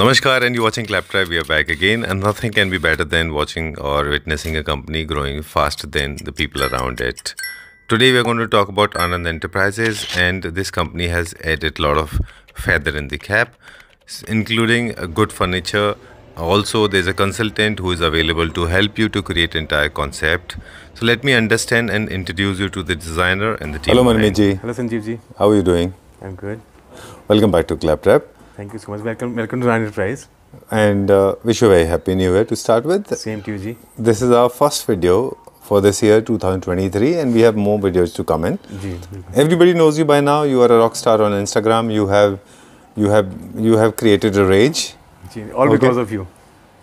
Namaskar, and you're watching Claptrap. We are back again, and nothing can be better than watching or witnessing a company growing faster than the people around it. Today, we are going to talk about Anand Enterprises, and this company has added a lot of feather in the cap, including good furniture. Also, there's a consultant who is available to help you to create entire concept. So let me understand and introduce you to the designer and the team. Hello, Manmeet Hello, Sanjeev ji. How are you doing? I'm good. Welcome back to Claptrap. Thank you so much. Welcome, welcome to Rana Enterprise. And uh, wish you a very happy new year to start with. Same to you, G. This is our first video for this year 2023 and we have more videos to come in. G. Everybody knows you by now. You are a rock star on Instagram. You have you have you have created a rage. G. All okay. because of you.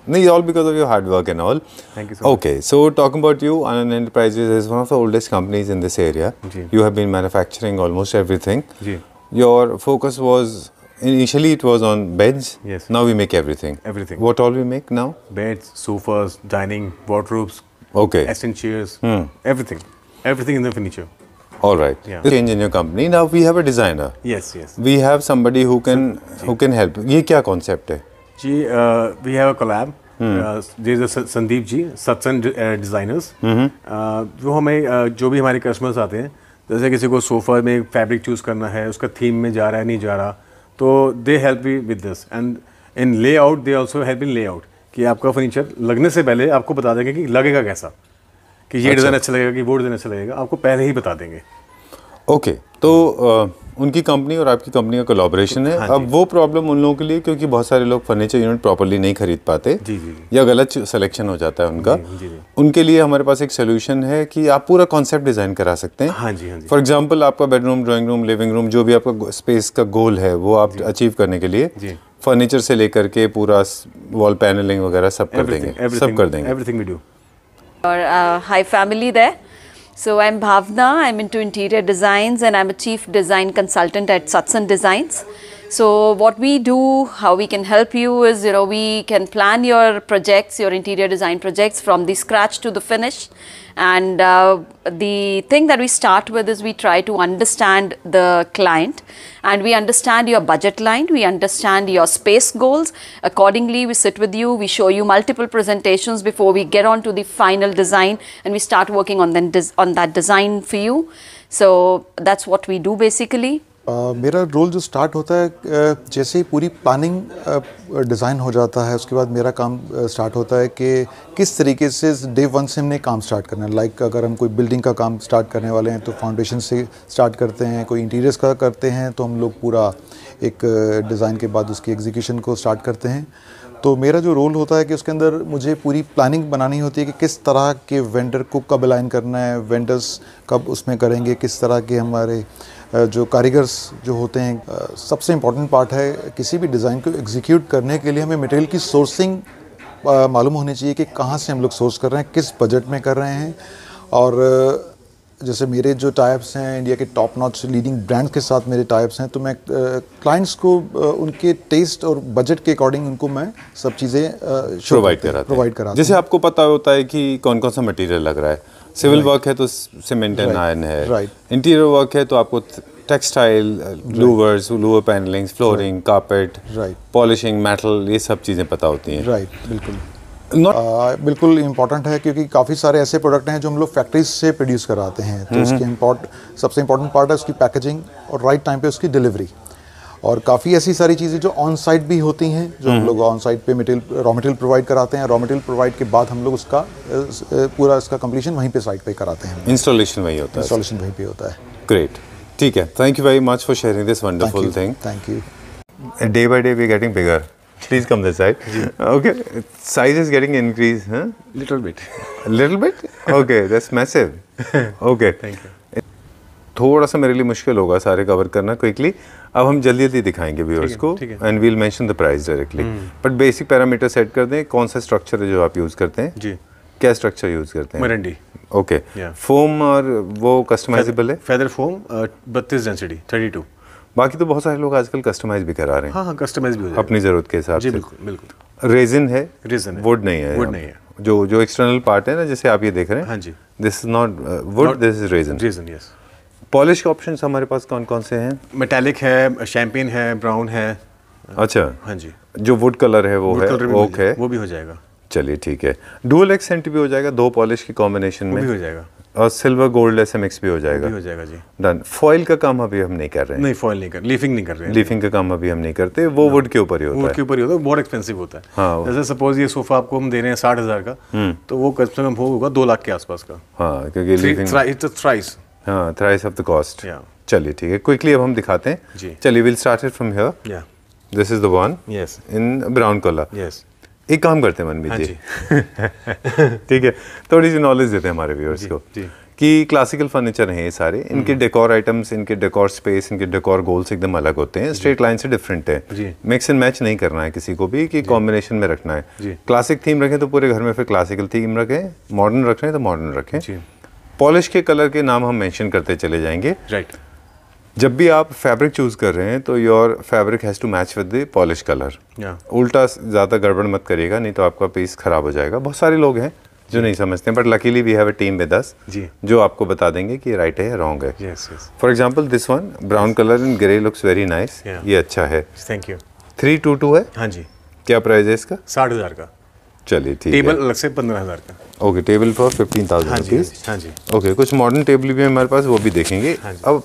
No, all because of your hard work and all. Thank you so much. Okay, so talking about you, Anand Enterprises is one of the oldest companies in this area. G. You have been manufacturing almost everything. G. Your focus was Initially, it was on beds. Yes. Now we make everything. Everything. What all we make now? Beds, sofas, dining, wardrobes. Okay. Ascent chairs. Hmm. Everything. Everything in the furniture. All right. Yeah. Change in your company. Now we have a designer. Yes. Yes. We have somebody who can Sir, who can help. ये क्या concept है? जी, uh, we have a collab. जी संदीप जी सत्संग designers जो हमें जो भी हमारे customers आते हैं जैसे किसी को सोफ़ा में फैब्रिक चूज़ करना है उसका थीम में जा रहा है नहीं जा रहा तो दे हेल्प भी with this and in layout they also help in layout कि आपका फर्नीचर लगने से पहले आपको बता देंगे कि लगेगा कैसा कि ये डिज़ाइन अच्छा।, अच्छा।, लगेगा कि वो डिज़ाइन अच्छा लगेगा आपको पहले ही बता देंगे ओके okay, तो उनकी कंपनी और आपकी कंपनी का कोलाब्रेशन है हाँ अब वो प्रॉब्लम उन लोगों के लिए क्योंकि बहुत सारे लोग फर्नीचर यूनिट प्रॉपरली नहीं खरीद पाते जी जी या गलत सिलेक्शन हो जाता है उनका जी जी उनके लिए हमारे पास एक सोल्यूशन है कि आप पूरा कॉन्सेप्ट डिज़ाइन करा सकते हैं हाँ जी हाँ जी फॉर एग्जाम्पल आपका bedroom drawing room living room जो भी आपका स्पेस का गोल है वो आप अचीव करने के लिए फर्नीचर से लेकर के पूरा वॉल पैनलिंग वगैरह सब कर देंगे सब कर देंगे एवरीथिंग वी डू और high family that So I'm Bhavna, I'm into interior designs and I'm a chief design consultant at Satsan Designs. So what we do, how we can help you is, you know, we can plan your projects, your interior design projects from the scratch to the finish. And uh, the thing that we start with is we try to understand the client and we understand your budget line, we understand your space goals. Accordingly, we sit with you, we show you multiple presentations before we get on to the final design and we start working on, on that design for you. So that's what we do basically. मेरा role जो start होता है जैसे ही पूरी planning design हो जाता है उसके बाद मेरा काम स्टार्ट होता है कि किस तरीके से डे वन से हमने काम स्टार्ट करना है लाइक अगर हम कोई बिल्डिंग का काम स्टार्ट करने वाले हैं तो फाउंडेशन से स्टार्ट करते हैं कोई इंटीरियर्स का करते हैं तो हम लोग पूरा एक डिज़ाइन के बाद उसकी एग्जीक्यूशन को स्टार्ट करते हैं तो मेरा जो रोल होता है कि उसके अंदर मुझे पूरी प्लानिंग बनानी होती है कि किस तरह के वेंडर को कब अलाइन करना है वेंडर्स कब उसमें करेंगे किस तरह के हमारे जो कारीगर्स जो होते हैं सबसे इम्पॉर्टेंट पार्ट है किसी भी डिज़ाइन को एग्जीक्यूट करने के लिए हमें मटेरियल की सोर्सिंग मालूम होनी चाहिए कि कहाँ से हम लोग सोर्स कर रहे हैं किस बजट में कर रहे हैं और जैसे मेरे जो टाइप्स हैं इंडिया के टॉप नॉच लीडिंग ब्रांड के साथ मेरे टाइप्स हैं तो मैं क्लाइंट्स को उनके टेस्ट और बजट के अकॉर्डिंग उनको मैं सब चीज़ें प्रोवाइड कराते प्रोवाइड कराते जैसे आपको पता होता है कि कौन कौन सा मटेरियल लग रहा है सिविल वर्क है तो सीमेंट एंड आयन है राइट इंटीरियर वर्क है तो आपको textile louvers louver panelling flooring carpet right polishing metal ये सब चीज़ें पता होती हैं राइट बिल्कुल आ, बिल्कुल इम्पॉर्टेंट है क्योंकि काफ़ी सारे ऐसे प्रोडक्ट हैं जो हम लोग फैक्ट्रीज से प्रोड्यूस कराते हैं तो उसकी हम्म, इम्पोर्ट हम्म। सबसे इम्पोर्टेंट पार्ट है उसकी पैकेजिंग और राइट टाइम पे उसकी डिलीवरी और काफ़ी ऐसी सारी चीज़ें जो ऑन साइट भी होती हैं जो हम हम्म। लोग ऑन साइट पे मटेरियल रॉ मटेरियल प्रोवाइड कराते हैं रॉ मटेरियल प्रोवाइड के बाद हम लोग उसका पूरा इसका कम्प्लीशन वहीं पे साइट पे कराते हैं इंस्टॉलेशन वही होता है इंस्टॉलेशन वहीं पे होता है ग्रेट ठीक है thank you very much for sharing this wonderful thing thank you day by day we getting bigger please come this side. Okay, size is getting increased, huh? Little bit. A little bit? Okay, that's massive. Okay. Thank you. थोड़ा सा मेरे लिए मुश्किल होगा सारे cover करना quickly अब हम जल्दी जल्दी दिखाएंगे व्यूअर्स को and we'll mention the price directly but basic parameter set कर दें कौन सा स्ट्रक्चर है जो आप यूज़ करते हैं जी क्या स्ट्रक्चर यूज करते हैं मरंडी ओके फोम और वो कस्टमाइजेबल है फेदर फोम uh, बत्तीस डेंसिटी थर्टी टू बाकी तो बहुत सारे लोग आजकल कस्टमाइज भी करा रहे हैं हाँ हाँ कस्टमाइज भी हो अपनी ज़रूरत के हिसाब से बिल्कुल बिल्कुल रेजिन है रेजिन है वुड नहीं है वुड नहीं है जो जो एक्सटर्नल पार्ट है ना जैसे आप ये देख रहे हैं हाँ जी this is not wood this is resin resin yes polish के ऑप्शन हमारे पास कौन कौन से हैं मेटेलिक है शैम्पिन है ब्राउन है अच्छा हाँ जी जो वुड कलर है वो है ओक है वो भी हो जाएगा चलिए ठीक है डुअल एक्सेंट भी हो जाएगा दो पॉलिश की कॉम्बिनेशन में भी हो जाएगा और सिल्वर गोल्ड ऐसे मिक्स भी हो जाएगा भी हो जाएगा जी डन फॉइल का काम अभी हम नहीं कर रहे हैं नहीं फॉइल नहीं कर लीफिंग नहीं कर रहे हैं लीफिंग का काम अभी हम नहीं करते वो वुड के ऊपर ही होता है वुड के ऊपर ही होता है बहुत एक्सपेंसिव होता है हाँ जैसे सपोज ये सोफा आपको हम दे रहे हैं साठ हज़ार का हम्म। तो वो कम से कम होगा दो लाख के आसपास का हाँ क्योंकि थ्राइस हाँ थ्राइस ऑफ द कॉस्ट चलिए ठीक है क्विकली अब हम दिखाते हैं चलिए will start from here this is the one yes in brown colour yes एक काम करते हैं मनमीत हाँ जी ठीक है थोड़ी सी नॉलेज देते हैं हमारे व्यूअर्स को कि क्लासिकल फर्नीचर हैं ये सारे हम्म। इनके डेकोर आइटम्स इनके डेकोर स्पेस इनके डेकोर गोल्स एकदम अलग होते हैं स्ट्रेट लाइन से डिफरेंट है मिक्स एंड मैच नहीं करना है किसी को भी कि कॉम्बिनेशन में रखना है क्लासिक थीम रखें तो पूरे घर में फिर क्लासिकल थीम रखें मॉडर्न रख रहे हैं तो मॉडर्न रखें पॉलिश के कलर के नाम हम मैंशन करते चले जाएंगे राइट right. जब भी आप फैब्रिक चूज़ कर रहे हैं तो your fabric has to match with the polish colour उल्टा ज़्यादा गड़बड़ मत करिएगा नहीं तो आपका पीस ख़राब हो जाएगा बहुत सारे लोग हैं जो नहीं समझते हैं but luckily we have a team with us जो आपको बता देंगे कि राइट है या रॉन्ग है for example this one brown colour in grey looks very nice ये अच्छा है thank you three two two है हाँ जी क्या प्राइस है इसका साठ हज़ार का चलिए ठीक टेबल अलग से पंद्रह हज़ार का okay table for fifteen thousand हाँ जी ओके हाँ हाँ कुछ मॉडर्न टेबल भी हमारे पास वो भी देखेंगे हाँ अब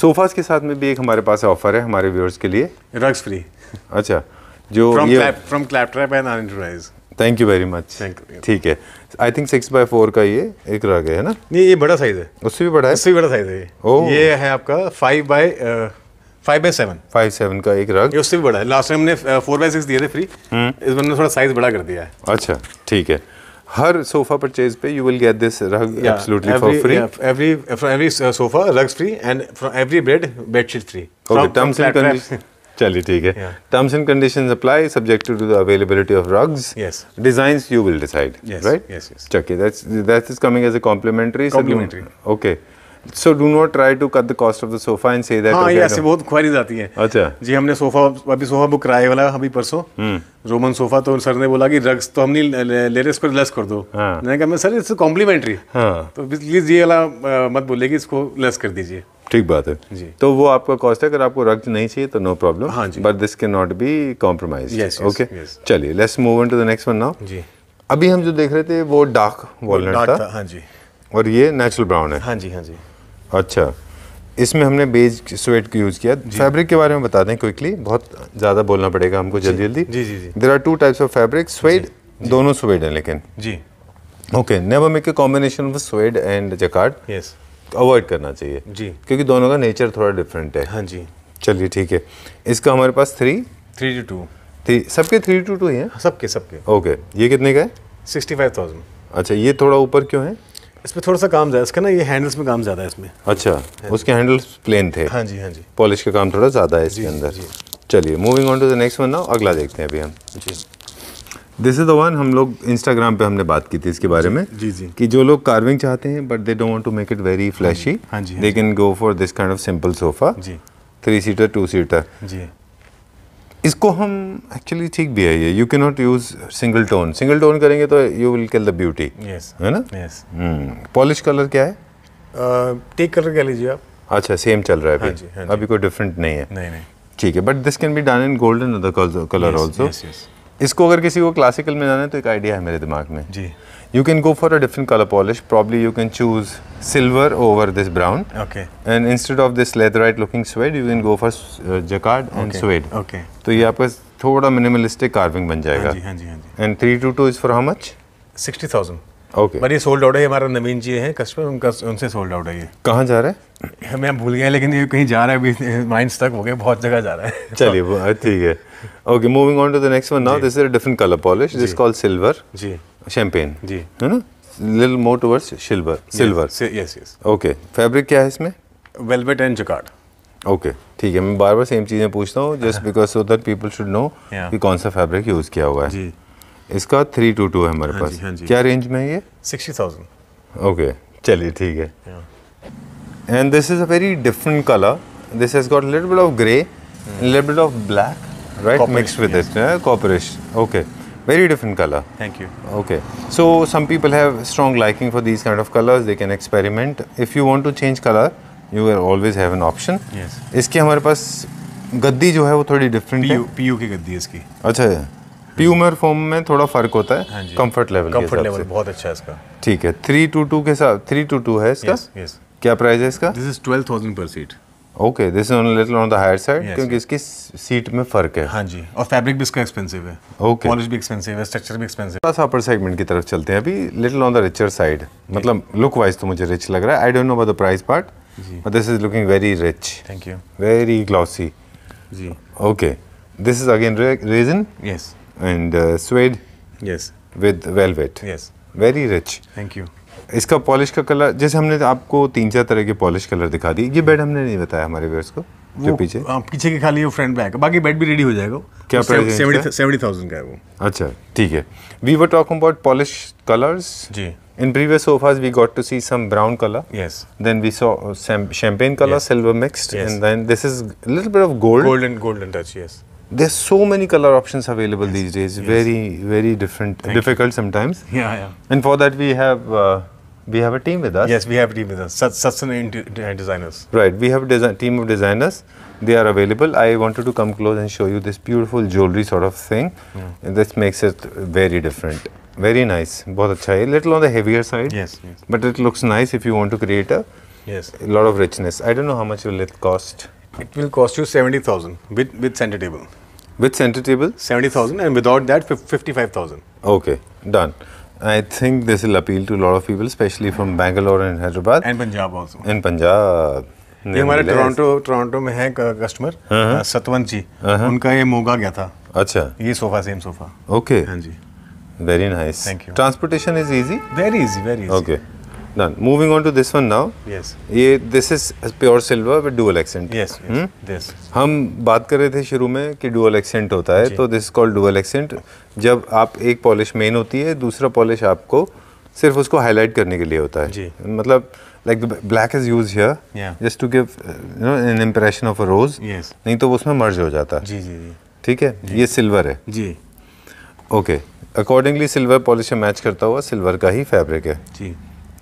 सोफ़ाज़ के साथ में भी एक हमारे पास ऑफ़र है हमारे व्यूअर्स के लिए रग्स फ्री अच्छा जो from clap trap and R enterprise thank you very much ठीक है I think six by four का ये एक रग है ना नहीं ये बड़ा साइज़ है उससे भी बड़ा है उससे भी बड़ा साइज़ है ये ये है आपका five by five by seven five seven का एक रग ये उससे भी बड़ा है लास्ट टाइम हमने फोर बाई सिक्स दिए थे फ्री हम्म। इस बार थोड़ा साइज़ बड़ा कर दिया है अच्छा ठीक है her sofa purchase pay, you will get this rug absolutely for free. every from every uh, sofa, rugs free, and from every bed, bed sheet free. from, terms and conditions. चलिए ठीक है terms and conditions apply subjected to the availability of rugs yes designs you will decide right yes yes चलिए that's that is coming as a complimentary complimentary okay so do not try to cut the cost of the sofa and say that हां ये ऐसे बहुत queries आती है अच्छा जी हमने sofa अभी सोफा बुक कराया वाला अभी परसों रोमन हम्म। सोफा तो सर ने बोला कि रग्स तो हम नहीं ले रहे इसको लेस कर दो हाँ. मैंने कहा मैं सर इट्स कॉम्प्लीमेंट्री हां तो प्लीज ये वाला मत बोलिए कि इसको लेस कर दीजिए ठीक बात है जी तो वो आपका कॉस्ट है अगर आपको रग्ज नहीं चाहिए तो नो प्रॉब्लम हाँ जी but this can not be compromise okay चलिए let's move on to the next one now जी अभी हम जो देख रहे थे वो डार्क वॉलनट था, हां जी और ये नेचुरल ब्राउन है हां जी हां जी अच्छा इसमें हमने बेज स्वेट को यूज़ किया फैब्रिक के बारे में बता दें क्विकली बहुत ज़्यादा बोलना पड़ेगा हमको जल्दी जल्दी जी जी जी there are two types of fabric suede दोनों स्वेड हैं लेकिन जी okay never make a combination of suede and jacquard yes avoid करना चाहिए जी क्योंकि दोनों का नेचर थोड़ा डिफरेंट है हाँ जी चलिए ठीक है इसका हमारे पास three three two two three सबके थ्री टू टू ही हैं सबके सबके ओके ये कितने का है सिक्सटी फाइव थाउजेंड अच्छा ये थोड़ा ऊपर क्यों है इस पर थोड़ा सा काम ज़्यादा इसका ना ये हैंडल्स में काम ज़्यादा है इसमें अच्छा उसके हैंडल्स प्लेन थे हाँ जी हाँ जी पॉलिश का काम थोड़ा ज़्यादा है इसके अंदर चलिए moving on to the next one ना अगला देखते हैं अभी हम जी दिस इज़ द वन हम लोग इंस्टाग्राम पे हमने बात की थी इसके बारे में जी जी कि जो लोग कार्विंग चाहते हैं but they don't want to make it very flashy हाँ जी they can go for this kind of simple sofa जी थ्री सीटर टू सीटर जी इसको हम एक्चुअली ठीक भी है ये you can not use single tone single tone करेंगे तो you will kill the beauty है ना यस पॉलिश कलर क्या है टेक uh, कलर कह लीजिए आप अच्छा सेम चल रहा है अभी हाँ हाँ अभी कोई डिफरेंट नहीं है नहीं नहीं ठीक है but this can be done in golden colour also इसको अगर किसी को क्लासिकल में जाना है तो एक आइडिया है मेरे दिमाग में जी you can go for a different color polish probably you can choose silver over this brown okay and instead of this leatherite looking suede you can go for uh, jacquard okay. and suede okay तो ये आपका थोड़ा minimalistic carving बन जाएगा हाँ जी हाँ जी हाँ जी and three two two is for how much sixty thousand okay but ये सोल्ड आउट है हमारा नवीन जी हैं कस्टमर उनका उनसे सोल्ड आउट है ये कहाँ जा रहा है हमें भूल गया लेकिन ये कहीं जा रहा है अभी माइंड स्टक हो गया बहुत जगह जा रहा है चलिए ठीक है okay moving on to the next one now this is a different colour polish this called silver जी शैम्पेन जी है ना लिल more towards silver silver yes yes okay fabric क्या है इसमें वेलवेट एंड जकार्ड ओके ठीक है मैं बार बार सेम चीज़ें पूछता हूँ just because so that people should know कि कौन सा फैब्रिक यूज़ किया हुआ है जी इसका थ्री टू टू है हमारे हाँ पास जी, हाँ जी। क्या रेंज में है ये सिक्सटी थाउजेंड ओके चलिए ठीक है and this is a very different colour this has got little bit of grey little bit of black right mix with it copperish okay Very different color. Thank you. Okay. So some people have strong liking for these kind of colors. They can experiment. If you want to change color, you will always have an option. Yes. iske hamare paas गद्दी जो है वो थोड़ी different है PU की गद्दी है इसकी अच्छा है पीयू में फॉर्म में थोड़ा फर्क होता है कंफर्ट लेवल कंफर्ट लेवल बहुत अच्छा है इसका ठीक है थ्री टू टू के साथ थ्री टू टू है इसका yes, yes. क्या प्राइस है इसका दिस इज ट्वेल्व थाउजेंड पर seat okay this is little on the higher side क्योंकि इसकी सीट में फर्क है हाँ जी और फैब्रिक भी इसका एक्सपेंसिव है ओके पॉलिश भी एक्सपेंसिव है स्ट्रक्चर भी एक्सपेंसिव है सा अपर सेगमेंट की तरफ चलते हैं अभी little on the richer side मतलब लुक वाइज तो मुझे रिच लग रहा है I don't know about the price part but this is looking very rich thank you very glossy जी okay this is again resin yes and suede yes with velvet yes very rich thank you इसका polish का colour जैसे हमने आपको तीन चार तरह के पॉलिश कलर दिखा दिए ये बेड हमने नहीं बताया हमारे व्यवर्स को वो पीछे हाँ, पीछे के खाली वो फ्रंट बैक बाकी बेड भी रेडी हो जाएगा क्या प्राइस सेवेंटी थाउजेंड का है वो अच्छा ठीक है we were talk about polish colours जी in previous sofas we got to see some brown colour yes then we saw champagne colour silver mixed and then this is little bit of gold golden golden touch yes there so many colour option available these days very very different difficult sometimes and for that we have We have a team with us. Yes, we have a team with us. Such, such designers. Right. We have a team of designers. They are available. I wanted to come close and show you this beautiful jewelry sort of thing. Yeah. Hmm. And this makes it very different. Very nice. Both a child, Little on the heavier side. Yes, yes. But it looks nice if you want to create a yes. lot of richness. I don't know how much will it cost. It will cost you 70,000 with, with center table. With center table? 70,000 and without that 55,000. Okay. Done. I think this will appeal to a lot of people, especially from Bangalore and Hyderabad. And Punjab also. In Punjab. ये हमारे Toronto Toronto में है customer Satwant जी उनका ये मोगा गया था अच्छा ये सोफा सेम सोफा ओके हाँ जी very nice thank you transportation is easy very easy very okay Done. Moving on to this one now. Yes. ye this is pure silver with dual accent. Yes. yes. Hmm? this hum baat kar rahe the shuru mein ki dual accent hota hai to this is called dual accent. jab aap ek polish main hoti hai dusra polish aapko sirf usko highlight karne ke liye hota hai जी. मतलब like the black is used here yeah. just to give you know an impression of a rose yes. nahi to wo usme merge ho jata है ji ji जी ठीक है जी. ये silver है जी okay accordingly silver polish match करता हुआ silver का ही fabric है जी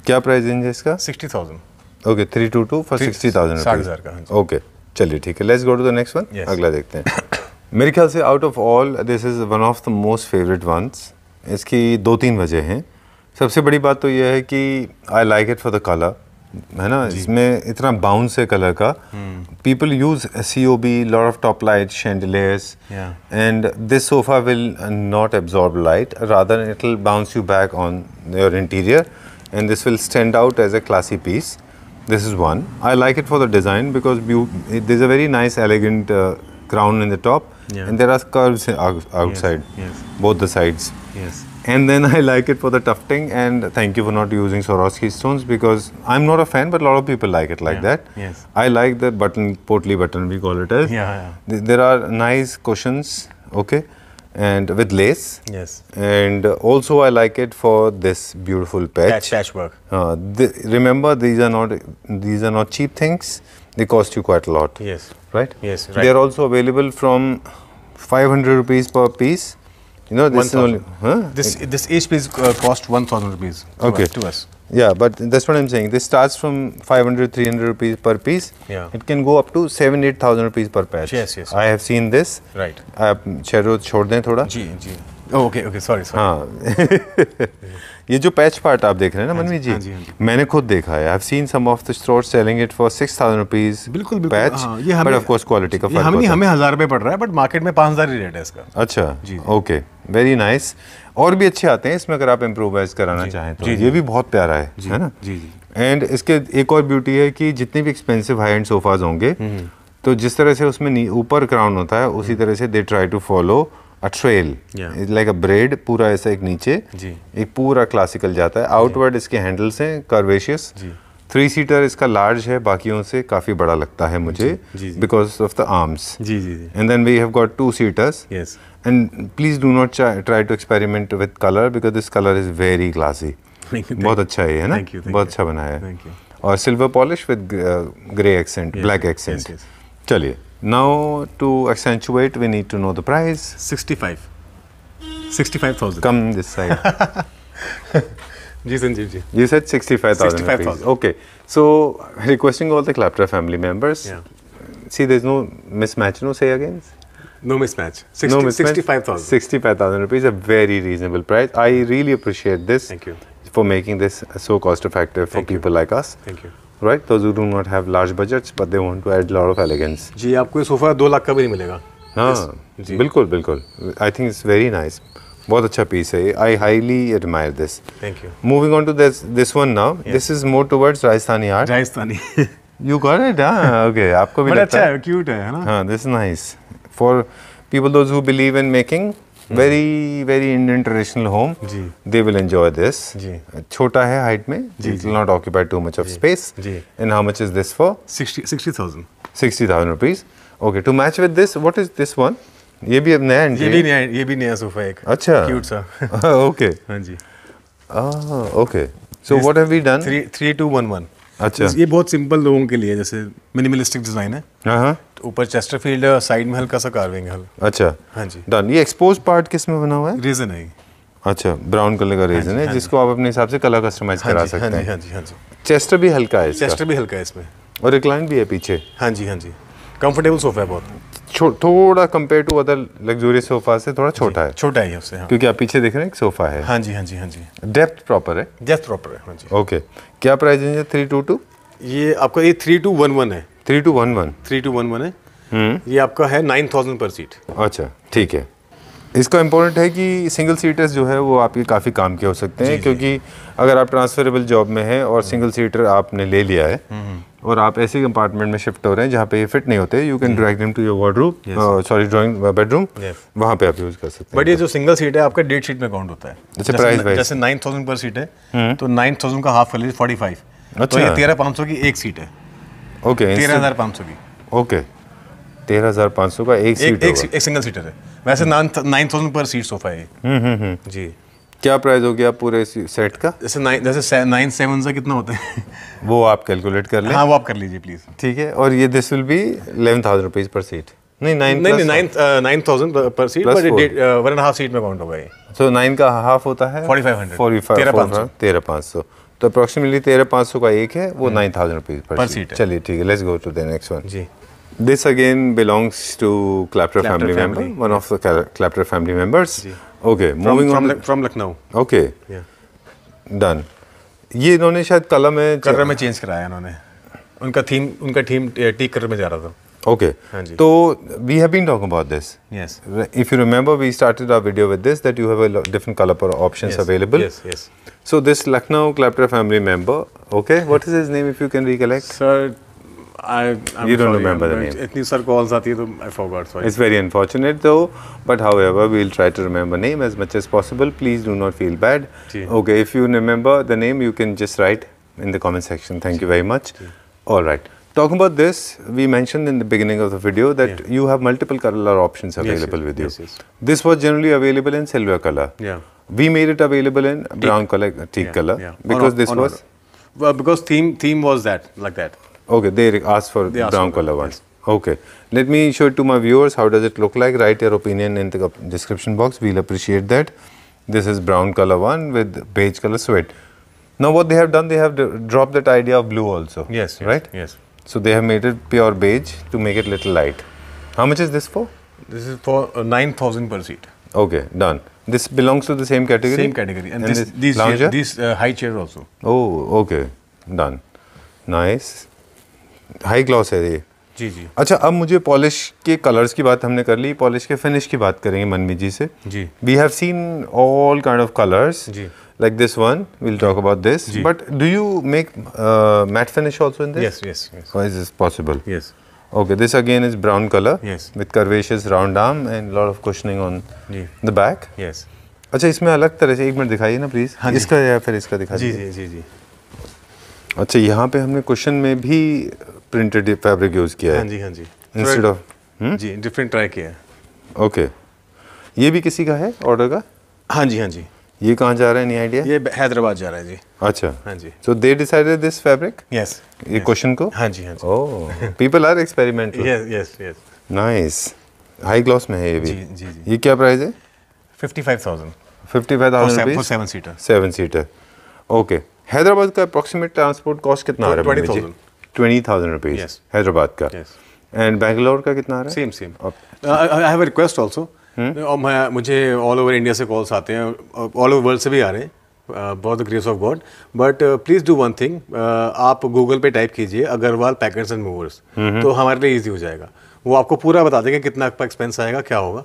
क्या प्राइस रेंज है इसका sixty thousand okay three two two for sixty thousand okay चलिए ठीक है let's go to the next one अगला देखते हैं मेरे ख्याल से out of all this is one of the most favourite ones इसकी दो तीन वजह हैं सबसे बड़ी बात तो यह है कि I like it for the colour है ना इसमें इतना बाउंस है कलर का people use C O B lot of top light chandeliers and this sofa will not absorb light rather it will bounce you back on your interior and this will stand out as a classy piece. This is one. I like it for the design because there's a very nice elegant uh, crown in the top yeah. and there are curves outside, yes, yes. both the sides. Yes. And then I like it for the tufting and thank you for not using Swarovski stones because I'm not a fan but a lot of people like it like yeah. that. Yes. I like the button, portly button we call it as. Yeah. yeah. There are nice cushions, okay and with lace. Yes. And also I like it for this beautiful patch. Patch, patchwork. Uh, th remember, these are not these are not cheap things. They cost you quite a lot. Yes. Right. Yes. Right. They are also available from 500 rupees per piece. You know, this 1, only, huh? This this each piece uh, cost 1,000 rupees. To okay. Us, to us. Yeah, but that's what I'm saying. This starts from 500, 300 rupees per piece. Yeah. It can go up to 7, 8,000 rupees per patch. Yes, yes. I have seen this. Right. आप शेरो छोड़ दें थोड़ा. जी, जी. Oh, okay, okay. Sorry, sorry. ये जो patch part आप देख रहे हैं ना मनवी हाँ जी, जी, हाँ हाँ जी मैंने खुद देखा है I seen some of the store selling it for six thousand rupees बिल्कुल पैच हाँ, ये हमें, बट ऑफ कोर्स क्वालिटी का फर्क हमें हमें हज़ार रुपये पड़ रहा है बट मार्केट में पाँच हज़ार ही रेट है इसका अच्छा जी ओके वेरी नाइस और भी अच्छे आते हैं इसमें अगर आप इम्प्रोवाइज कराना चाहें तो ये भी बहुत प्यारा है है ना जी जी एंड इसके एक और ब्यूटी है कि जितने भी एक्सपेंसिव हाई एंड सोफाज होंगे हम्म। तो जिस तरह से उसमें ऊपर क्राउन होता है उसी हम्म। तरह से they try to follow a trail like a bread पूरा ऐसा एक नीचे जी एक पूरा क्लासिकल जाता है आउटवर्ड इसके हैंडल्स हैं कर्वेशियस थ्री सीटर इसका लार्ज है बाकियों से काफ़ी बड़ा लगता है मुझे because of the arms and then we have got two seaters and please do not try to experiment with colour because this colour is very classy बहुत अच्छा है ना बहुत अच्छा बनाया है और silver polish with grey accent black accent चलिए Now, to accentuate, we need to know the price. 65. 65,000. Come this side. Ji You said 65,000. 65,000. Okay. So, requesting all the Claptra family members. Yeah. See, there's no mismatch, no say against? No mismatch. 60, no mismatch. 65,000. 65,000 rupees, a very reasonable price. I really appreciate this. Thank you. For making this so cost effective for Thank people you. like us. Thank you. Right those do not have large budgets but they want to add lot of elegance जी आपको ये sofa 2 lakh का भी नहीं मिलेगा हां जी बिल्कुल बिल्कुल I think it's very nice बहुत अच्छा पीस है I highly admire this thank you moving on to this this one now this is more towards Rajasthani art Rajasthani you got it हां ओके आपको भी लगता है बड़ा अच्छा है क्यूट है ना हां this is nice for people those who believe in making very very Indian traditional home they will enjoy this छोटा है हाइट में it will not occupy too much of space and how much is this for sixty thousand sixty thousand rupees okay to match with this what is this one ये भी अब नया ये भी नया ये भी नया सोफा एक अच्छा क्यूट सा ओके हाँ जी okay so what have we done 3211 अच्छा ये बहुत सिंपल लोगों के लिए जैसे मिनिमलिस्टिक डिजाइन है हाँ, हाँ। तो ऊपर चेस्टर फील्ड है साइड में हल्का सा कार्विंग है अच्छा हाँ जी डन ये एक्सपोज पार्ट किस में बना हुआ है रीजन है अच्छा ब्राउन कलर का रीजन हाँ है जिसको आप अपने हिसाब से कलर कस्टमाइज करा सकते हैं हाँ जी हाँ जी हाँ जी चेस्टर भी हल्का है चेस्टर भी हल्का है इसमें और रिक्लाइन भी है पीछे हाँ जी हाँ जी कंफर्टेबल सोफा है बहुत थोड़ा compare to other luxurious sofa से थोड़ा छोटा है छोटा ही है उससे हाँ। क्योंकि आप पीछे देख रहे हैं एक सोफा है हाँ जी हाँ जी हाँ जी डेप्थ प्रॉपर है डेप्थ प्रॉपर है हाँ जी ओके क्या प्राइस है थ्री टू टू ये आपका ये थ्री टू वन वन है three two one one three two one one है हम्म। ये आपका है नाइन थाउजेंड पर सीट अच्छा ठीक है इसका इम्पोर्टेंट है कि सिंगल सीटर्स जो है वो आपके काफ़ी काम के हो सकते हैं क्योंकि अगर आप ट्रांसफरेबल जॉब में हैं और सिंगल सीटर आपने ले लिया है हम्म, हम्म। और आप ऐसे कंपार्टमेंट में शिफ्ट हो रहे हैं जहाँ पे ये फिट नहीं होते you can drag them to your wardrobe sorry drawing bedroom वहाँ पे आप यूज़ कर सकते हैं बट ये जो सिंगल सीट है आपका डेढ़ सीट में काउंट होता है अच्छा, जैसे प्राइस वाइज जैसे नाइन थाउजेंड पर सीट है hmm. तो नाइन थाउजेंड का हाफ कर लीजिए फोर्टी फाइव अच्छा तेरह पाँच सौ की एक सीट है ओके तेरह हज़ार पाँच सौ की ओके तेरह हज़ार पाँच सौ का एक सीट एक सिंगल सीटर है वैसे नाइन थाउजेंड पर सीट सोफा है hmm, hmm, जी क्या प्राइस हो गया पूरे सेट का जैसे नाइन जैसे नाइन सेवन सा कितना होता है वो आप कैलकुलेट कर लें हाँ वो आप कर लीजिए प्लीज़ ठीक है और ये this will be eleven thousand rupees पर सीट नहीं नाइन नहीं नाइन नाइन थाउजेंड पर सीट पर वन एंड हाफ सीट में काउंट होगा ये सो नाइन का हाफ होता है forty five hundred forty five तेरह पाँच सौ तेरह पाँच सौ तो अप्रोक्सीमेटली तेरह पाँच सौ का एक है वो नाइन थाउजेंड रुपीज़ पर सीट चलिए ठीक है let's go to the next one जी this again belongs to Clapter, Clapter family, family member, one yes. of the Clapter family members. जी. Okay, moving from, ये इन्होंने शायद कलम में कलर में चेंज कराया इन्होंने उनका थीम उनका थीम टी कलर में जा रहा था ओके हाँ तो we have been talking about this yes if you remember we started our video with this that you have a different colour पर options available yes yes so this Lucknow Clapter family member okay what is his name if you can recollect sir I I'm you don't sorry, remember the name. calls I forgot. Sorry. It's very unfortunate though, but however we'll try to remember name as much as possible. Please do not feel bad. Okay, if you remember the name, you can just write in the comment section. Thank you very much. All right. Talking about this, we mentioned in the beginning of the video that yeah. you have multiple color options available yes, with yes, you. Yes, this was generally available in silver color. Yeah. We made it available in teak. brown color, teak yeah, color, yeah. because on, this on, was. well, because theme theme was that like that. Okay, they ask for they brown ask color ones. Yes. Okay. Let me show it to my viewers. How does it look like? Write your opinion in the description box. We'll appreciate that. This is brown color one with beige color sweat. Now what they have done, they have dropped that idea of blue also. Yes. Right? Yes. So they have made it pure beige to make it little light. How much is this for? This is for uh, 9,000 per seat. Okay, done. This belongs to the same category? Same category. And, and this, this, this, chair, this uh, high chair also. Oh, okay. Done. Nice. High gloss है ये जी जी अच्छा अब मुझे polish के colours की बात हमने कर ली पॉलिश के फिनिश की बात करेंगे मनमी जी से जी we have seen all kind of colours जी like this one we'll talk about this but do you make matt finish also in this is possible yes okay this again is brown colour with curvaceous round arm and lot of questioning on the back yes अच्छा इसमें अलग तरह से एक minute दिखाइए ना please हाँ इसका या फिर इसका दिखाइए जी जी जी अच्छा यहाँ पे हमने क्वेश्चन में भी प्रिंटेड फैब्रिक यूज़ किया है हाँ जी हाँ जी ऑफ हम्म? जी डिफरेंट ट्राई किया है ओके ये भी किसी का है ऑर्डर का हाँ जी हाँ जी ये कहाँ जा रहा है नहीं आइडिया ये हैदराबाद जा रहा है जी अच्छा हाँ जी so they decided this fabric yes ये क्वेश्चन को हाँ जी हाँ जी oh people are experiment yes yes yes nice high gloss में है ये भी जी जी, जी. ये क्या प्राइस है fifty five thousand fifty five thousand seven seater seven seater okay Hyderabad का अप्रोक्सीमेट ट्रांसपोर्ट कॉस्ट कितना आ रहा है ट्वेंटी थाउजेंड रुपीज़ हैदराबाद का एंड बैंगलोर का कितना आ रहा है same same I have request also मुझे ऑल ओवर इंडिया से कॉल्स आते हैं ऑल ओवर वर्ल्ड से भी आ रहे हैं uh, बहुत grace of God but please do one thing आप गूगल पे टाइप कीजिए अग्रवाल पैकेट्स एंड मूवर्स तो हमारे लिए ईजी हो जाएगा वो आपको पूरा बता देंगे कितना आपका एक्सपेंस आएगा क्या होगा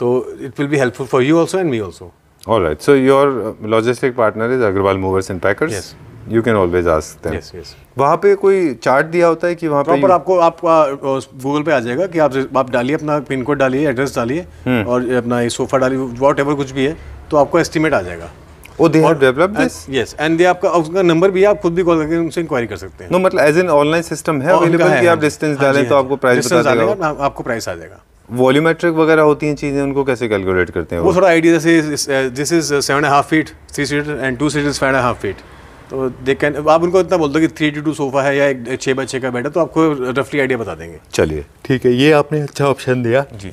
तो it will be helpful for you also and me also all right so your logistic partner is Agarwal movers and Packers. Yes. You can always ask them yes yes वहाँ पे कोई चार्ट दिया होता है कि वहाँ प्रॉपर आपको आप गूगल पे आ जाएगा कि आप आप डालिए अपना पिन कोड डालिए एड्रेस डालिए हम्म। और अपना ये सोफा डालिए वॉट एवर कुछ भी है तो आपको एस्टिमेट आ जाएगा वो they have developed this yes and they आपका उसका नंबर भी आप खुद भी कॉल करके उनसे इंक्वायरी कर सकते हैं नो मतलब एज एन ऑनलाइन सिस्टम है अवेलेबल कि हाँ आप डिस्टेंस हाँ डालें तो हाँ आपको प्राइस बता देगा आपको प्राइस आ जाएगा वॉल्यूमेट्रिक वगैरह होती हैं चीज़ें उनको कैसे कैलकुलेट करते हैं वो थोड़ा आइडिया से this is seven half feet three seater and two seater is five half feet तो देख आप उनको इतना बोल दो कि थ्री टू टू सोफ़ा है या एक छः बाय छः का बेड है तो आपको रफली आइडिया बता देंगे चलिए ठीक है ये आपने अच्छा ऑप्शन दिया जी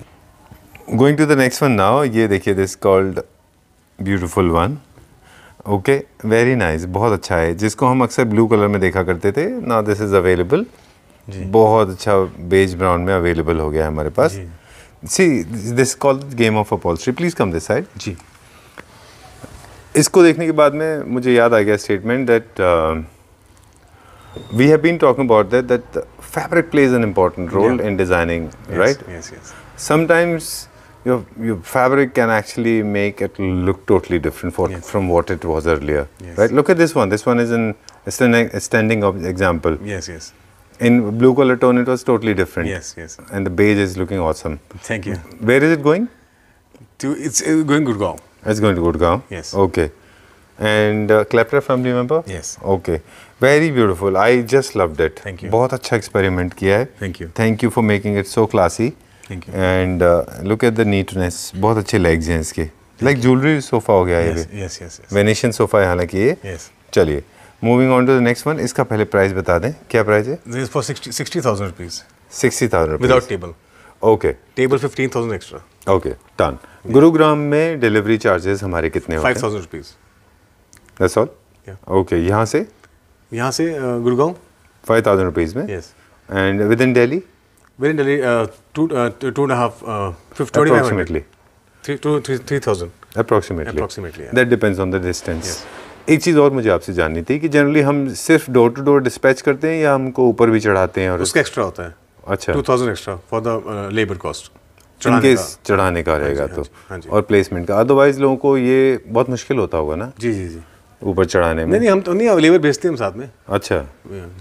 going to the next one now ये देखिए this called beautiful one okay very nice बहुत अच्छा है जिसको हम अक्सर ब्लू कलर में देखा करते थे ना दिस इज़ अवेलेबल बहुत अच्छा बेज ब्राउन में अवेलेबल हो गया है हमारे पास see this call game of upholstery please come this side जी इसको देखने के बाद में मुझे याद आ गया statement that we have been talking about that that fabric plays an important role yeah. in designing yes, right yes yes sometimes your your fabric can actually make it look totally different for, yes. from what it was earlier yes. right look at this one this one is an a standing example yes yes in blue color tone it was totally different yes yes and the beige is looking awesome thank you where is it going to it's going gurgaon It's going to Gurgaon? Yes. Okay. And uh, Claptrap family member? Yes. Okay. Very beautiful. I just loved it. Thank you. बहुत अच्छा experiment किया है. Thank you. Thank you for making it so classy. Thank you. And uh, look at the neatness. बहुत अच्छे legs हैं इसके. Like jewelry sofa हो गया yes, ये. Yes, yes, yes. Venetian sofa है हालांकि ये. Yes. चलिए. Moving on to the next one. इसका पहले price बता दें. क्या price है? This is for sixty sixty thousand rupees. Sixty thousand rupees. Without table. Okay table fifteen thousand extra okay टन गुरुग्राम में डिलीवरी चार्जेस हमारे कितने फाइव थाउजेंड रुपीज़ दस ऑल ओके यहाँ से यहाँ से गुड़गांव फाइव थाउजेंड रुपीज़ में yes and within daily within daily two two and half approximately three thousand approximately approximately that depends on the distance एक चीज़ और मुझे आपसे जाननी थी कि जनरली हम सिर्फ डोर टू डोर डिस्पैच करते हैं या हमको ऊपर भी चढ़ाते हैं और उसका एक्स्ट्रा होता है अच्छा two thousand extra for the labour cost केस चढ़ाने का रहेगा हाँ हाँ तो हाँ जी, और प्लेसमेंट का अदरवाइज लोगों को ये बहुत मुश्किल होता होगा ना जी जी जी ऊपर चढ़ाने में नहीं हम तो नहीं लेबर भेजते हैं हम साथ में अच्छा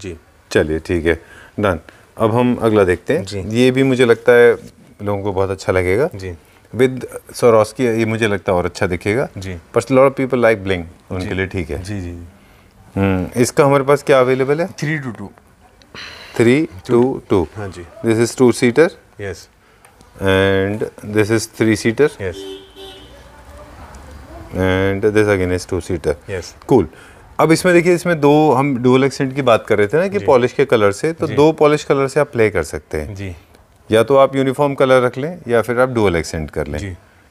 जी चलिए ठीक है डन अब हम अगला देखते हैं ये भी मुझे लगता है लोगों को बहुत अच्छा लगेगा जी विद सोरोस्की ये मुझे लगता है और अच्छा दिखेगा जी but lot of people like bling उनके लिए ठीक है जी जी हम्म, इसका हमारे पास क्या अवेलेबल है three two two three two two हाँ जी. This is two seater yes and this is three seater yes and this again is two seater yes cool अब इसमें देखिए इसमें दो हम डुअल एक्सेंट की बात कर रहे थे ना कि पॉलिश के कलर से तो दो पॉलिश कलर से आप प्ले कर सकते हैं जी या तो आप यूनिफॉर्म कलर रख लें या फिर आप डुअल एक्सेंट कर लें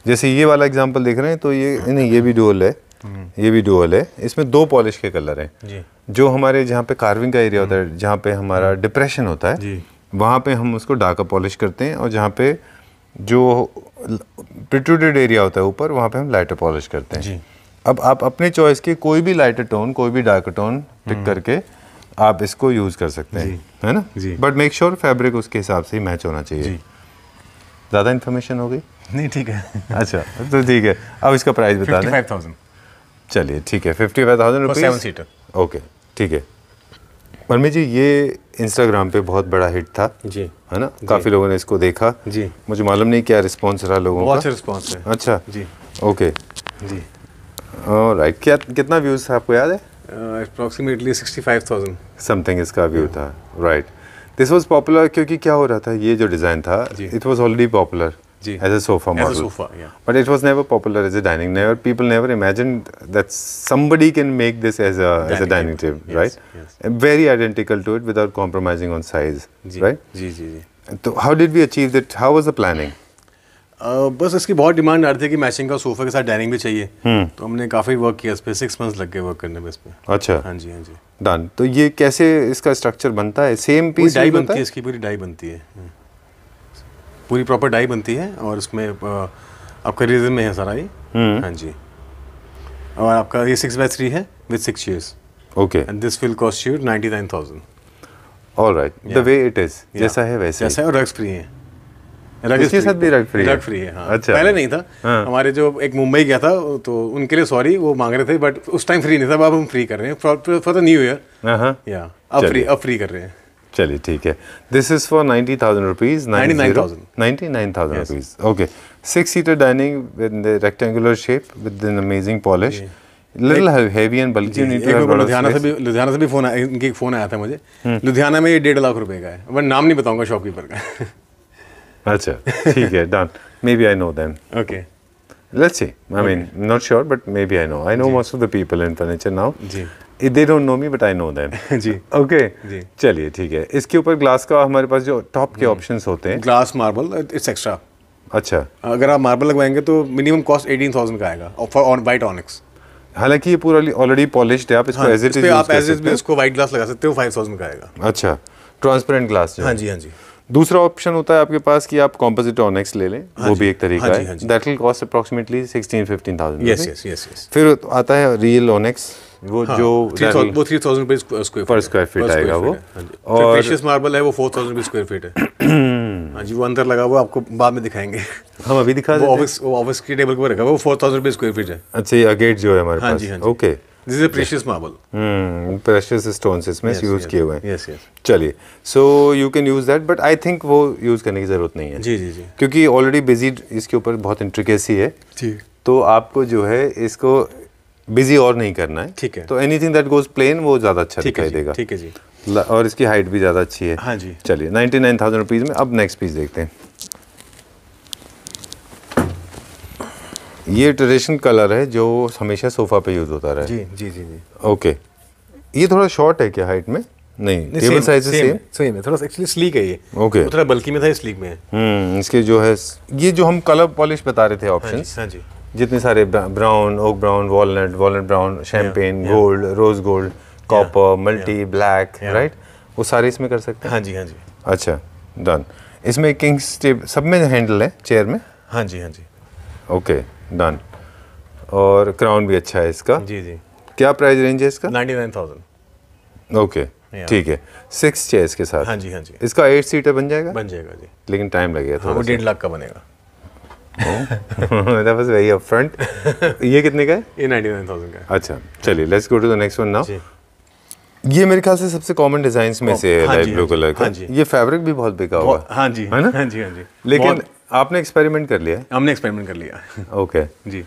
जैसे ये वाला एग्जांपल देख रहे हैं तो ये नहीं ये भी डुअल है हम्म। ये भी डुअल है इसमें दो पॉलिश के कलर हैं जो हमारे जहाँ पे कार्विंग का एरिया होता है हम्म। जहाँ पे हमारा हम्म। डिप्रेशन होता है वहाँ पे हम उसको डाका पॉलिश करते हैं और जहाँ पे जो प्रिट्यूटेड एरिया होता है ऊपर वहाँ पे हम लाइटर पॉलिश करते हैं अब आप अपने चॉइस के कोई भी लाइटर टोन कोई भी डार्क टोन पिक करके आप इसको यूज़ कर सकते हैं है ना बट मेक श्योर फैब्रिक उसके हिसाब से ही मैच होना चाहिए ज़्यादा इन्फॉर्मेशन हो गई नहीं ठीक है अच्छा तो ठीक है अब इसका प्राइस बता दें फाइव थाउजेंड चलिए ठीक है fifty five thousand rupees seven seater okay ठीक है परमी जी ये इंस्टाग्राम पे बहुत बड़ा हिट था जी है ना काफ़ी लोगों ने इसको देखा जी मुझे मालूम नहीं क्या रिस्पांस रहा लोगों का अच्छा रिस्पांस है अच्छा जी ओके जी राइट क्या कितना व्यूज़ था आपको याद है approximately sixty five thousand something इसका व्यू था राइट दिस वॉज पॉपुलर क्योंकि क्या हो रहा था ये जो डिज़ाइन था it was already popular as a sofa model. As a sofa, yeah. But it was never popular as a dining. Never people never imagined that somebody can make this as a dining as a dining table, table yes, right? Yes. very identical to it without compromising on size, जी, right? जी जी जी. So how did we achieve that? How was the planning? Uh, बस इसकी बहुत demand आ रही थी कि मैचिंग का सोफा के साथ डाइनिंग भी चाहिए hmm. तो हमने काफ़ी वर्क किया इस पे सिक्स मंथ्स लग गए वर्क करने में इस पे अच्छा हाँ जी हाँ जी डन तो ये कैसे इसका स्ट्रक्चर बनता है सेम पीस डाई बनती है इसकी पूरी डाई बनती है पूरी प्रॉपर डाई बनती है और उसमें आपका रीजन में है सारा ये हम्म। हाँ जी और आपका ये सिक्स बाई थ्री है with six years okay and this will cost you ninety nine thousand all right the way it is जैसा है वैसे जैसा है और रग्स फ्री है इसके साथ भी रग फ्री है, फ्री है हाँ। अच्छा पहले नहीं था हाँ। हमारे जो एक मुंबई गया था तो उनके लिए सॉरी वो मांग रहे थे बट उस टाइम फ्री नहीं था अब हम फ्री कर रहे हैं फॉर द न्यू ईयर या अब फ्री अब फ्री कर रहे हैं चलिए ठीक है this is for ninety thousand rupees ninety nine thousand rupees okay six seater dining with the rectangular shape with an amazing polish little heavy and बल्कि लुधियाना से भी लुधियाना से भी फ़ोन आया इनकी फ़ोन आया था मुझे हम्म। लुधियाना में ये डेढ़ लाख रुपए का है बट नाम नहीं बताऊंगा शॉपकीपर का अच्छा ठीक है done maybe I know then okay let's see i okay. mean not sure but maybe i know i know most of the people in furniture now Ji. They don't know me but I know them जी okay जी चलिए ठीक है इसके ऊपर glass का हमारे पास जो टॉप के ऑप्शंस हम्म। होते हैं ग्लास मार्बल इट्स एक्स्ट्रा अच्छा अगर आप मार्बल लगवाएंगे तो मिनिमम कॉस्ट एटीन थाउजेंड का आएगा फॉर ऑन वाइट ऑनिक्स हालांकि ये पूरा ऑलरेडी पॉलिश है आप इसको एज इट इज आप एज इज इसको वाइट ग्लास लगा सकते हो फाइव थाउजेंड का आएगा अच्छा ट्रांसपेरेंट ग्लास हाँ जी हाँ जी दूसरा ऑप्शन होता है आपके पास कि आप कॉम्पोजिट ऑनेक्स ले लें हाँ वो भी एक तरीका हाँ है that will cost approximately sixteen fifteen thousand yes yes yes फिर आता है रियल ऑनेक्स वो हाँ, जो वो three thousand rupees per square feet आएगा वो हाँ और प्रेशियस मार्बल है वो four thousand rupees square feet है हाँ जी वो अंदर लगा हुआ आपको बाद में दिखाएंगे हम अभी दिखा वो ऑफिस ऑफिस की टेबल पर रखा वो four thousand rupees square feet है अच्छा ये गेट जो है हमारे हाँ जी हाँ okay this is precious marble precious stones इसमें यूज किए हुए हैं यस यस चलिए so you can use that but I think वो यूज करने की जरूरत नहीं है जी जी जी क्योंकि ऑलरेडी बिजी इसके ऊपर बहुत इंट्रिकेसी है जी तो आपको जो है इसको बिजी और नहीं करना है ठीक है तो एनीथिंग दैट गोज प्लेन वो ज़्यादा अच्छा दिखाई देगा ठीक है जी और इसकी हाइट भी ज़्यादा अच्छी है हाँ जी चलिए नाइनटी नाइन थाउजेंड रुपीज़ में अब नेक्स्ट पीस देखते हैं ये ट्रेडिशन कलर है जो हमेशा सोफ़ा पे यूज़ होता रहा है जी जी जी जी ओके ये थोड़ा शॉर्ट है क्या हाइट में नहीं टेबल साइज से सेम सेम है थोड़ा एक्चुअली स्लीक है ये ओके थोड़ा बल्कि में था स्लीक में हम्म इसके जो है ये जो हम कलर पॉलिश बता रहे थे ऑप्शन हाँ जी हाँ जितने सारे brown oak brown walnut walnut brown champagne gold rose gold copper multi black right वो सारे इसमें कर सकते हैं हाँ जी हाँ जी अच्छा डन इसमें किंग्स टेप सब में हैंडल है चेयर में हाँ जी हाँ जी ओके डन और क्राउन भी अच्छा है इसका जी जी क्या प्राइस रेंज है इसका नाइन्टी नाइन थाउजेंड ओके ठीक है सिक्स चेयर्स के साथ हाँ जी हाँ जी इसका एट सीटर बन जाएगा बन जाएगा जी लेकिन टाइम लगेगा हाँ, वो डेढ़ लाख का बनेगा दैट वाज वेरी अपफ्रंट ये कितने का है ये 99000 का है. अच्छा चलिए let's go to the next one now ये मेरे ख्याल से सबसे कॉमन डिजाइन में oh, से है लाइट ब्लू कलर का हाँ ये फैब्रिक भी बहुत बिका हुआ हाँ जी है ना हाँ जी हाँ जी लेकिन आपने एक्सपेरिमेंट कर लिया हमने एक्सपेरिमेंट कर लिया ओके जी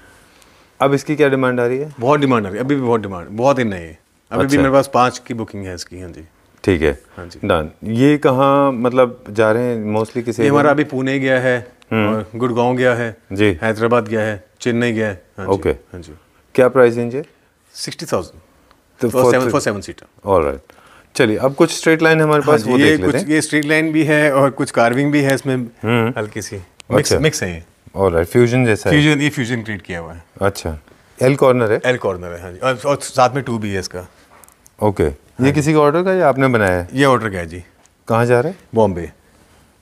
अब इसकी क्या डिमांड आ रही है बहुत डिमांड आ रही है अभी भी बहुत डिमांड बहुत ही नई है अभी भी अच्छा। मेरे पास पाँच की बुकिंग है इसकी हाँ जी ठीक है हाँ जी डन ये कहाँ मतलब जा रहे हैं मोस्टली किसी हमारा अभी पुणे गया है हम्म। गुड़गांव गया है जी हैदराबाद गया है चेन्नई गया है ओके हाँ, हाँ जी क्या प्राइस रेंज है sixty thousand for seven seater all चलिए अब कुछ स्ट्रेट लाइन हमारे हाँ पास हाँ वो ये देख कुछ ये स्ट्रेट लाइन भी है और कुछ कार्विंग भी है इसमें हम्म। हल्की सी मिक्स अच्छा। मिक्स है ये और फ्यूजन जैसा फ्यूजन ये फ्यूजन क्रिएट किया हुआ है अच्छा एल कॉर्नर है एल कॉर्नर है हाँ जी और, और साथ में टू भी है इसका ओके ये हाँ किसी का ऑर्डर का या आपने बनाया है ये ऑर्डर का है जी कहाँ जा रहे हैं बॉम्बे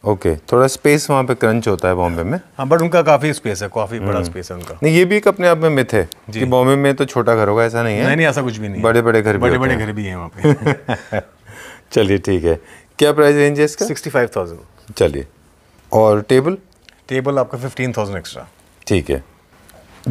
ओके okay, थोड़ा स्पेस वहाँ पे क्रंच होता है बॉम्बे में हाँ बट उनका काफ़ी स्पेस है काफ़ी बड़ा स्पेस hmm. है उनका नहीं ये भी एक अपने आप में मिथ है कि बॉम्बे में तो छोटा घर होगा ऐसा नहीं है नहीं नहीं ऐसा कुछ भी नहीं बड़े बड़े घर बड़े बड़े घर भी हैं वहाँ पे चलिए ठीक है क्या प्राइस रेंज है इसका सिक्सटी फाइव थाउजेंड चलिए और टेबल टेबल आपका फिफ्टीन थाउजेंड एक्स्ट्रा ठीक है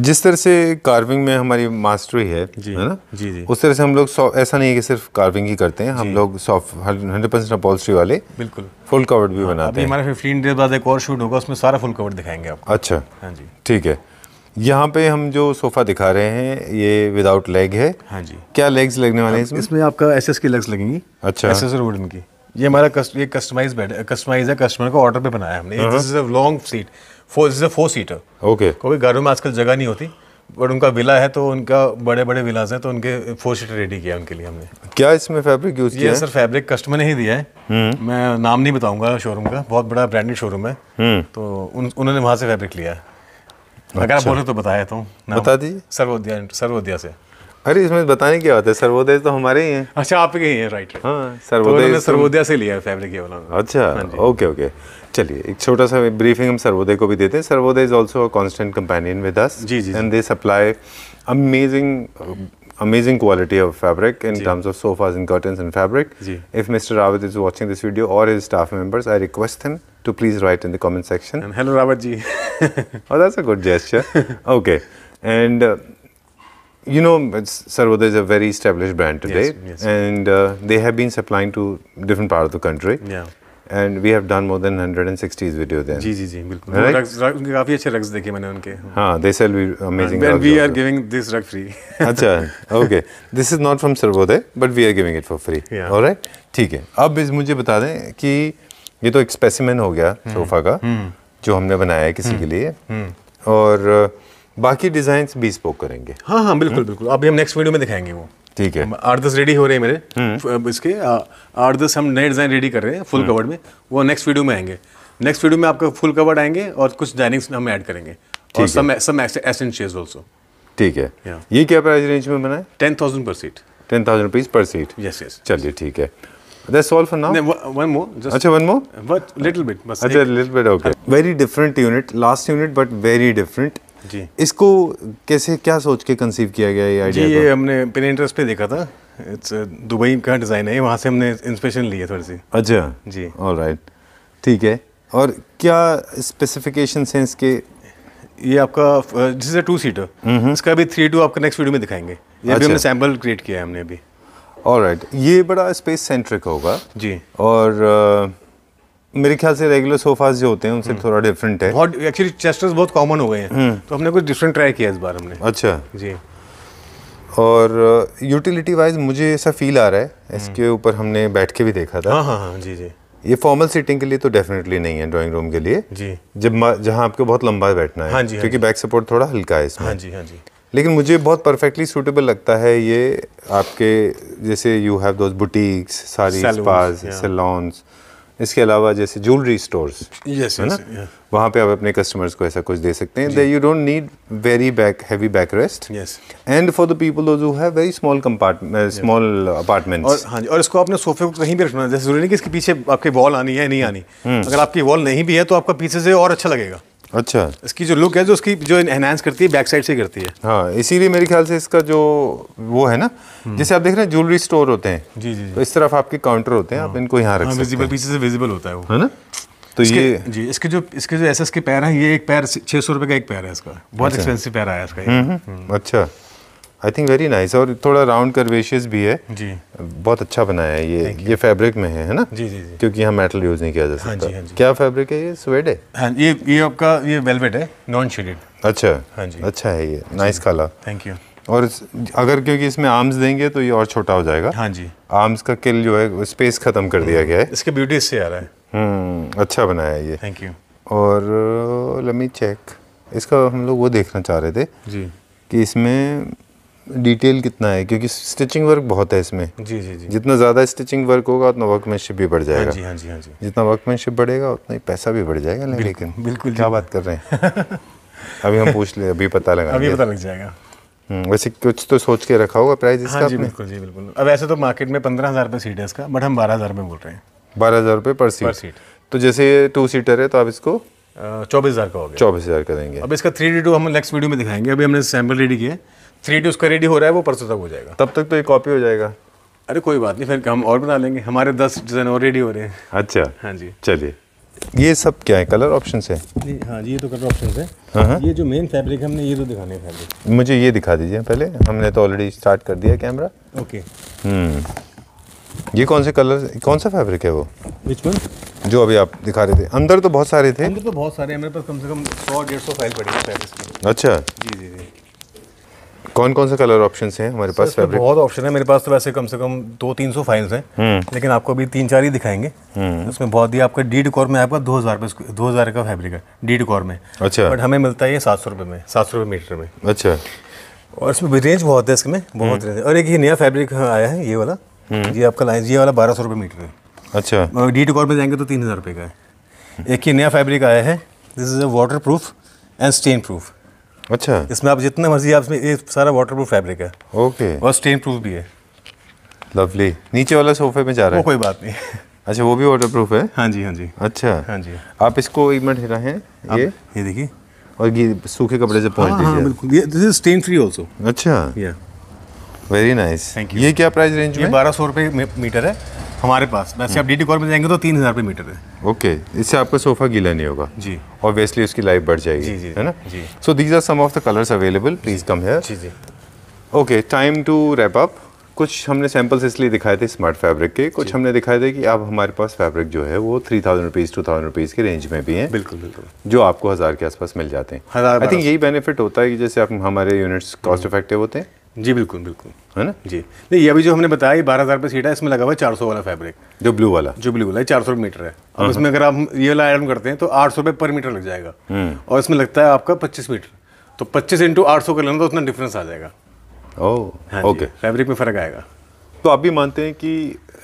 जिस तरह से कार्विंग में हमारी मास्टरी है जी, है ना जी जी उस तरह से हम लोग ऐसा नहीं है कि सिर्फ कार्विंग ही करते हैं हम लोग सॉफ्ट हंड्रेड परसेंट अपॉल्स्ट्री वाले बिल्कुल फुल कवर्ड भी हाँ, बनाते हैं हमारे फिफ्टीन डेज बाद एक और शूट होगा उसमें सारा फुल कवर्ड दिखाएंगे आपको अच्छा हाँ जी ठीक है यहाँ पे हम जो सोफ़ा दिखा रहे हैं ये विदाउट लेग है हाँ जी क्या लेग्स लगने वाले हैं इसमें आपका एस एस की लेग्स लगेंगी अच्छा एस एस वुडन की ये हमारा कस्ट, ये कस्टमाइज बेड कस्टमाइज है कस्टमर को ऑर्डर पे बनाया हमने this is a long seat four is a four seater okay क्योंकि गाड़ियों में आजकल जगह नहीं होती बट उनका विला है तो उनका बड़े बड़े विलाज हैं तो उनके फोर सीटर रेडी किया उनके लिए हमने क्या इसमें फैब्रिक यूज़ किया है सर फैब्रिक कस्टमर ने ही दिया है हम्म। मैं नाम नहीं बताऊंगा शोरूम का बहुत बड़ा ब्रांडेड शोरूम है हम्म। तो उन्होंने वहाँ से फैब्रिक लिया है अगर आप अच्छा। बोले तो बताया तो बता दी सर्वोदया सर्वोदया से अरे इसमें बताने की बात है सर्वोदय तो हमारे ही हैं अच्छा आपके ही हैं राइट हाँ, तो सर्वोदय तो सर्वोदय से लिया है फैब्रिक ये वाला अच्छा ओके हाँ ओके चलिए एक छोटा सा ब्रीफिंग हम सर्वोदय को भी देते हैं Sarvodaya is also constant companion with us जी जी and they supply amazing amazing quality of fabric in terms of sofas and curtain and fabric if mister Rawat is watching this video और his staff members I request him to please write in the comment section hello Rawat ji और that's a good gesture okay and you know, Sarvoda is a very established brand today, yes, yes. and uh, they have been supplying to different part of the country. Yeah. And we have done more than 160 video then जी जी जी बिल्कुल right? Rugs उनके काफी अच्छे rugs देखे मैंने उनके हां they sell amazing rugs we are giving this rug free अच्छा okay this is not from Sarvodaya but we are giving it for free alright ठीक है अब इस मुझे बता दें कि ये तो एक स्पेसिमेन हो गया हम्म। सोफा का हम्म। जो हमने बनाया है किसी हम्म। के लिए और बाकी डिजाइन भी स्पोक करेंगे हाँ हाँ बिल्कुल बिल्कुल अभी हम नेक्स्ट वीडियो में दिखाएंगे वो ठीक है आठ दस रेडी हो रहे हैं मेरे हम्म। इसके आठ दस हम नए डिज़ाइन रेडी कर रहे हैं फुल कवर्ड हम्म। में वो नेक्स्ट वीडियो में आएंगे नेक्स्ट वीडियो में आपका फुल कवर्ड आएंगे और कुछ डाइनिंग्स हम ऐड करेंगे और सम सम एसेंट आल्सो ठीक है ये क्या प्राइस रेंज में बना है टेन थाउजेंड पर seat ten thousand rupees per seat yes yes चलिए ठीक है That's all for now. No, one more. Just अच्छा one more. But little bit. बस अच्छा little bit okay. हाँ। very different unit. Last unit but very different. जी इसको कैसे क्या सोच के कंसीव किया गया ये जी ये हमने पिन इंटरेस्ट पे देखा था इट्स दुबई का डिज़ाइन है वहाँ से हमने इंस्पिरेशन ली है थोड़ी सी अच्छा जी और राइट ठीक है और क्या स्पेसिफिकेशन हैं इसके ये आपका जैसे टू सीटर इसका भी थ्री टू आपका नेक्स्ट वीडियो में दिखाएंगे ये अभी भी अच्छा। हमने सैम्पल क्रिएट किया है हमने अभी और ये बड़ा स्पेस सेंट्रिक होगा जी और मेरे ख्याल से रेगुलर सोफाज जो होते हैं उनसे हम्म। थोड़ा डिफरेंट है बहुत एक्चुअली चेस्टर्स बहुत कॉमन हो गए हैं हम्म। तो हमने कुछ डिफरेंट ट्राई किया इस बार हमने अच्छा जी और यूटिलिटी uh, वाइज मुझे ऐसा फील आ रहा है हम्म। इसके ऊपर हमने बैठ के भी देखा था हाँ हाँ हाँ जी जी ये फॉर्मल सीटिंग के लिए तो डेफिनेटली नहीं है ड्राइंग रूम के लिए जी जब जहाँ आपको बहुत लंबा बैठना है हाँ जी, हाँ क्योंकि बैक सपोर्ट थोड़ा हल्का है इसमें हाँ जी हाँ जी लेकिन मुझे बहुत परफेक्टली सूटेबल लगता है ये आपके जैसे यू हैव दो बुटीक्स सारी स्पाज सैलॉन्स इसके अलावा जैसे ज्वेलरी स्टोर्स yes, है ना yes, yeah. वहाँ पे आप अपने कस्टमर्स को ऐसा कुछ दे सकते हैं you don't need very back heavy back rest and for the people जो है very small compartment small apartment और हाँ जी और इसको आपने सोफे को कहीं भी रखना जैसे जरूरी नहीं कि इसके पीछे आपकी वॉल आनी है नहीं आनी हम्म। अगर आपकी वॉल नहीं भी है तो आपका पीछे से और अच्छा लगेगा अच्छा इसकी जो लुक है जो उसकी जो एनहेंस करती है बैक साइड से करती है हाँ इसीलिए मेरे ख्याल से इसका जो वो है ना हम्म। जैसे आप देख रहे हैं ज्वेलरी स्टोर होते हैं जी जी, जी। तो इस तरफ आपके काउंटर होते हैं आप हाँ। इनको यहाँ हाँ, हैं विजिबल पीछे से विजिबल होता है वो है ना तो ये जी इसके जो इसके जो एस के पैर हैं ये एक पैर छः सौ रुपये का एक पैर है इसका बहुत एक्सपेंसिव अच्छा। पैर आया इसका हम्म, हम्म। अच्छा आई थिंक वेरी नाइस और थोड़ा राउंड करवेशियस भी है जी बहुत अच्छा बनाया है ये ये फैब्रिक में है है ना जी जी जी क्योंकि यहाँ मेटल यूज़ नहीं किया जा हाँ सकता हाँ जी, हाँ जी। क्या फैब्रिक है ये स्वेड है हाँ, ये ये आपका ये वेलवेट है नॉन शेडेड अच्छा हाँ जी अच्छा है ये नाइस कलर थैंक यू और अगर क्योंकि इसमें आर्म्स देंगे तो ये और छोटा हो जाएगा हाँ जी आर्म्स का किल जो है स्पेस ख़त्म कर दिया गया है इसके ब्यूटी से आ रहा है हम्म, अच्छा बनाया ये थैंक यू और लमी चेक इसका हम लोग वो देखना चाह रहे थे जी कि इसमें डिटेल कितना है क्योंकि स्टिचिंग वर्क बहुत है इसमें जी जी जी जितना ज़्यादा स्टिचिंग वर्क होगा उतना वर्कमैनशिप भी बढ़ जाएगा हाँ जी हाँ जी हाँ जी जितना वर्कमैनशिप बढ़ेगा उतना ही पैसा भी बढ़ जाएगा बिल्कुल, लेकिन बिल्कुल क्या बात कर रहे हैं अभी हम पूछ ले अभी पता लगा अभी पता लग जाएगा हम्म, वैसे कुछ तो सोच के रखा होगा प्राइस इसका हाँ जी बिल्कुल जी बिल्कुल अब ऐसे तो मार्केट में पंद्रह हज़ार रुपये सीट है इसका बट हम बारह हज़ार रुपये बोल रहे हैं बारह हज़ार रुपये पर सीट तो जैसे टू सीटर है तो आप इसको चौबीस हज़ार का होगा चौबीस हज़ार का देंगे अब इसका थ्री डी टू हम नेक्स्ट वीडियो में दिखाएंगे अभी हमने सैम्पल रेडी किया थ्री डी उसका रेडी हो रहा है वो परसों तक हो जाएगा तब तक तो ये कॉपी हो जाएगा अरे कोई बात नहीं फिर हम और बना लेंगे हमारे दस डिज़ाइन और रेडी हो रहे हैं अच्छा हाँ जी चलिए ये सब क्या है कलर ऑप्शन है जी हाँ जी ये तो कलर ऑप्शन है हाँ, हाँ? ये जो मेन फैब्रिक हमने ये तो दिखाने फैब्रिक मुझे ये दिखा दीजिए पहले हमने तो ऑलरेडी स्टार्ट कर दिया कैमरा हम्म। ओके ये कौन से कलर कौन सा फैब्रिक है वो विच वन जो अभी आप दिखा रहे थे अंदर तो बहुत सारे थे अंदर तो बहुत सारे मेरे पास कम से कम सौ डेढ़ सौ फाइल पड़ी है अच्छा जी जी जी कौन कौन से कलर ऑप्शन हैं हमारे पास फैब्रिक बहुत ऑप्शन है मेरे पास तो वैसे कम से कम दो तीन सौ फाइल्स हैं हम्म। लेकिन आपको अभी तीन चार ही दिखाएंगे उसमें हम्म। बहुत ही आपका डी डिकॉर में आपका दो हज़ार दो हज़ार का फैब्रिक है डी डिकॉर में अच्छा बट हमें मिलता है सात सौ रुपये में सात सौ रुपये मीटर में अच्छा और इसमें रेंज बहुत है इसमें बहुत रेंज हम्म। और एक ये नया फैब्रिक हाँ आया है ये वाला ये आपका लाइन ये वाला बारह सौ रुपये मीटर है अच्छा डी डिकॉर में जाएंगे तो तीन हज़ार रुपये का है एक ही नया फैब्रिक आया है this is a water proof and stain proof अच्छा इसमें आप जितने मर्जी आप इसमें ये सारा वाटर प्रूफ फैब्रिक है ओके और स्टेन प्रूफ भी है लवली नीचे वाला सोफे में जा रहा है कोई बात नहीं अच्छा वो भी वाटर प्रूफ है हाँ जी हाँ जी अच्छा हाँ जी आप इसको एक मिनट हिला है ये ये देखिए और ये सूखे कपड़े से पहुंच हाँ, हाँ बिल्कुल ये this is stain free also अच्छा या वेरी नाइस थैंक यू ये क्या प्राइस रेंज में बारह सौ रुपये मीटर है हमारे पास वैसे आप डी हम्म। कोर में जाएंगे तो तीन हज़ार रुपये मीटर है ओके इससे आपका सोफ़ा गीला नहीं होगा जी ऑब्वियसली उसकी लाइफ बढ़ जाएगी जी, जी, है ना जी so these are some of the colours available please come है जी जी okay time to wrap up कुछ हमने सैम्पल्स इसलिए दिखाए थे स्मार्ट फैब्रिक के कुछ हमने दिखाए थे कि अब हमारे पास फैब्रिक जो है वो three thousand rupees two thousand rupees के रेंज में भी हैं बिल्कुल बिल्कुल जो आपको हज़ार के आसपास मिल जाते हैं आई थिंक यही बेनिफिट होता है कि जैसे आप हमारे यूनिट्स कॉस्ट इफेक्टिव होते हैं जी बिल्कुल बिल्कुल है ना जी नहीं ये अभी जो हमने बताया बारह हज़ार रुपये सीट है इसमें लगा हुआ है चार सौ वाला फैब्रिक जो ब्लू वाला जो ब्लू वाला है चार सौ रुपये मीटर है अब हाँ, हाँ। इसमें अगर आप ये वाला आयरन करते हैं तो आठ सौ रुपये पर मीटर लग जाएगा हम्म। और इसमें लगता है आपका पच्चीस मीटर तो पच्चीस इंटू आठ सौ कर लेना तो उतना डिफरेंस आ जाएगा ओह हाँ ओके फैब्रिक में फ़र्क आएगा तो आप भी मानते हैं कि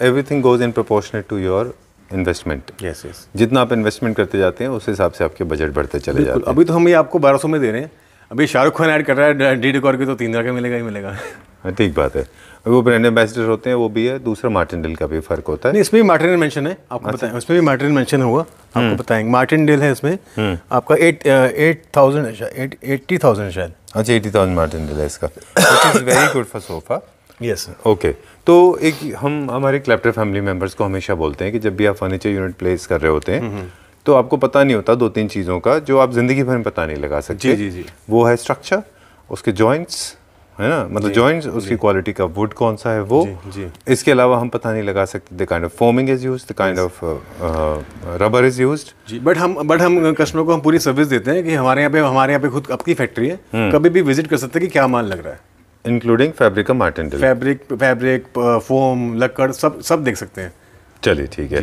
everything goes in proportion to your investment yes yes जितना आप इन्वेस्टमेंट करते जाते हैं उस हिसाब से आपके बजट बढ़ते चले जाते हैं अभी तो हम ये आपको बारह सौ में दे रहे हैं अभी शाहरुख खान ऐड कर रहा है डी डिकॉर की तो तीन तरह का मिलेगा ही मिलेगा हाँ, ठीक बात है वो ब्रांड एम्बेसडर होते हैं वो भी है दूसरा मार्टिन डेल का भी फर्क होता है नहीं इसमें भी मार्टिन मेंशन है आपको अच्छा। बताएं उसमें भी मार्टिन मेंशन होगा आपको हम्म। बताएंगे मार्टिन डेल है इसमें हम्म। आपका eight eight thousand eighty thousand शायद अच्छा एट्टी थाउजेंड मार्टिन डेल है इसका very good for sofa yes okay तो एक हम हमारे क्लेप्टर फैमिली मेम्बर्स को हमेशा बोलते हैं कि जब भी आप फर्नीचर यूनिट प्लेस कर रहे होते हैं हम्म, तो आपको पता नहीं होता दो तीन चीज़ों का जो आप ज़िंदगी भर में पता नहीं लगा सकते जी जी जी वो है स्ट्रक्चर उसके जॉइंट्स है ना मतलब जॉइंट्स उसकी क्वालिटी का वुड कौन सा है वो जी, जी. इसके अलावा हम पता नहीं लगा सकते the kind of foaming is use the kind of rubber is use जी बट हम बट हम कस्टमर को हम पूरी सर्विस देते हैं कि हमारे यहाँ पे हमारे यहाँ पे खुद अपनी फैक्ट्री है हम्म। कभी भी विजिट कर सकते हैं कि क्या माल लग रहा है इंक्लूडिंग फैब्रिक का मार्टिन फैब्रिक फैब्रिक फोम लक्कड़ सब सब देख सकते हैं चलिए ठीक है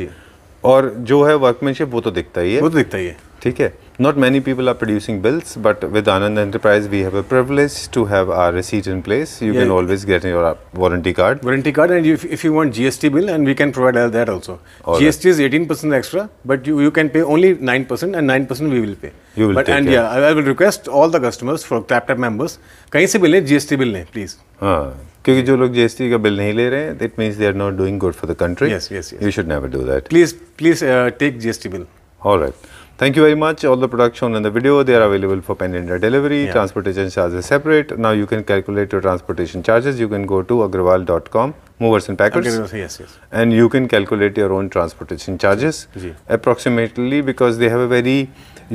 और जो है वर्कमैनशिप वो तो दिखता ही है वो तो दिखता ही है ठीक है not many people are producing bills but with Anand enterprise we have a privilege to have our receipt in place you can always get your warranty card warranty card and if you want GST bill and we can provide that also GST is 18 percent extra but you you can pay only 9 percent and 9 percent we will pay you and yeah I will request all the customers for tap tap members कहीं से भी GST bill नहीं please हाँ क्योंकि जो लोग GST का bill नहीं ले रहे हैं it means they are not doing good for the country yes yes you should never do that please please take GST bill alright Thank you very much. All the products shown in the video, they are available for Pen India delivery. Yeah. Transportation charges separate. Now you can calculate your transportation charges. You can go to agrawal.com, movers and packers. Okay, yes, yes. And you can calculate your own transportation charges yeah. approximately because they have a very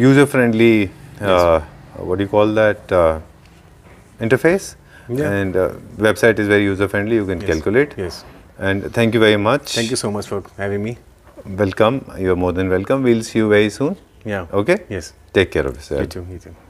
user-friendly, uh, yes. what do you call that, uh, interface. Yeah. And uh, website is very user friendly. You can yes. calculate. Yes. And thank you very much. Thank you so much for having me. Welcome. You are more than welcome. We'll see you very soon. Yeah. Okay. Yes. Take care of yourself. You too. You too.